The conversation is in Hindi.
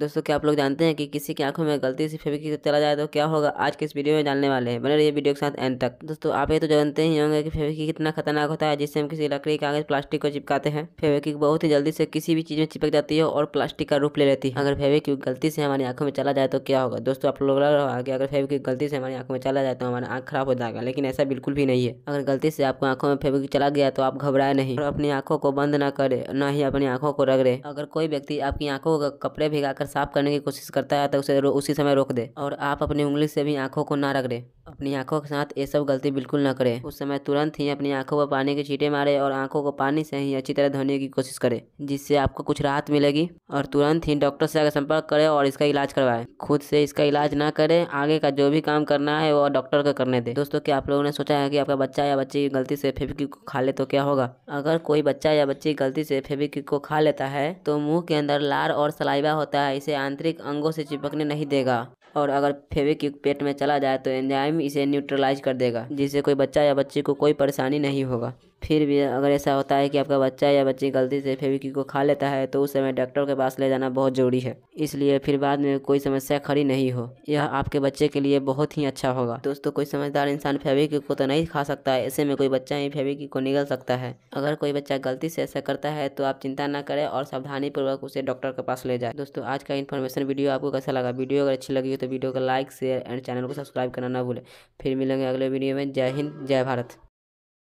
दोस्तों क्या आप लोग जानते हैं कि किसी की आंखों में गलती से फेविक चला जाए तो क्या होगा आज के इस वीडियो में जानने वाले हैं बने रहिए वीडियो के साथ एंड तक दोस्तों आप ये तो जानते ही होंगे कि फेविक कितना खतरनाक होता है जिससे हम किसी लकड़ी के प्लास्टिक को चिपकाते हैं फेविक बहुत ही जल्दी से किसी भी चीज़ में चिपक जाती है और प्लास्टिक का रूप ले लेती है अगर फेविक गलती से हमारी आंखों में चला जाए तो क्या होगा दोस्तों आप लोग लग रहा है कि अगर फेविक गलती से हमारी आंखों में चला जाए तो हमारा आंख खराब हो जाएगा लेकिन ऐसा बिल्कुल भी नहीं है अगर गलती से आपको आंखों में फेविक चला गया तो आप घबराए नहीं और अपनी आंखों को बंद ना करे न ही अपनी आंखों को रगड़े अगर कोई व्यक्ति आपकी आंखों का कपड़े भिगा कर साफ करने की कोशिश करता है तो उसे उसी समय रोक दे और आप अपनी उंगली से भी आंखों को ना रगड़े अपनी आंखों के साथ ये सब गलती बिल्कुल ना करें उस समय तुरंत ही अपनी आंखों पर पानी के छींटे मारे और आंखों को पानी से ही अच्छी तरह धोने की कोशिश करें जिससे आपको कुछ राहत मिलेगी और तुरंत ही डॉक्टर से आगे संपर्क करें और इसका इलाज करवाएं खुद से इसका इलाज ना करें आगे का जो भी काम करना है वो डॉक्टर को करने दें दोस्तों क्या आप लोगों ने सोचा है कि आपका बच्चा या बच्ची गलती से फेविक्विक को खा ले तो क्या होगा अगर कोई बच्चा या बच्ची गलती से फेविक्विक को खा लेता है तो मुंह के अंदर लार और सलाइवा होता है इसे आंतरिक अंगों से चिपकने नहीं देगा और अगर फेविक्विक पेट में चला जाए तो एंजाइम इसे न्यूट्रलाइज कर देगा जिससे कोई बच्चा या बच्ची को कोई परेशानी नहीं होगा फिर भी अगर ऐसा होता है कि आपका बच्चा या बच्ची गलती से फेविकी को खा लेता है तो उस समय डॉक्टर के पास ले जाना बहुत ज़रूरी है इसलिए फिर बाद में कोई समस्या खड़ी नहीं हो यह आपके बच्चे के लिए बहुत ही अच्छा होगा दोस्तों कोई समझदार इंसान फेविकी को तो नहीं खा सकता है ऐसे में कोई बच्चा ही फेविकी को निगल सकता है अगर कोई बच्चा गलती से ऐसा करता है तो आप चिंता ना करें और सावधानीपूर्वक उसे डॉक्टर के पास ले जाए दोस्तों आज का इन्फॉर्मेशन वीडियो आपको कैसा लगा वीडियो अगर अच्छी लगी हो तो वीडियो को लाइक शेयर एंड चैनल को सब्सक्राइब करना ना भूलें फिर मिलेंगे अगले वीडियो में जय हिंद जय भारत